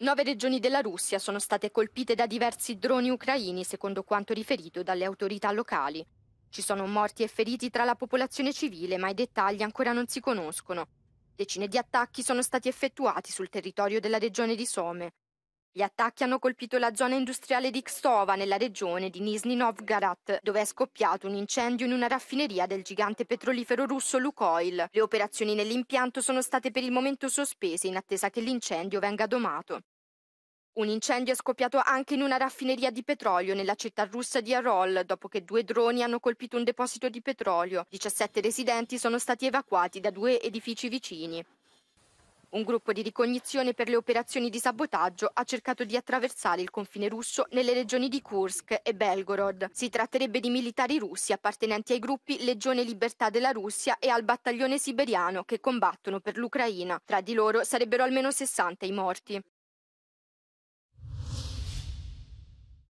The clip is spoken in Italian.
Nove regioni della Russia sono state colpite da diversi droni ucraini, secondo quanto riferito dalle autorità locali. Ci sono morti e feriti tra la popolazione civile, ma i dettagli ancora non si conoscono. Decine di attacchi sono stati effettuati sul territorio della regione di Some. Gli attacchi hanno colpito la zona industriale di Kstova, nella regione di Nizhny Novgorod, dove è scoppiato un incendio in una raffineria del gigante petrolifero russo Lukoil. Le operazioni nell'impianto sono state per il momento sospese in attesa che l'incendio venga domato. Un incendio è scoppiato anche in una raffineria di petrolio nella città russa di Arol, dopo che due droni hanno colpito un deposito di petrolio. 17 residenti sono stati evacuati da due edifici vicini. Un gruppo di ricognizione per le operazioni di sabotaggio ha cercato di attraversare il confine russo nelle regioni di Kursk e Belgorod. Si tratterebbe di militari russi appartenenti ai gruppi Legione Libertà della Russia e al battaglione siberiano che combattono per l'Ucraina. Tra di loro sarebbero almeno 60 i morti.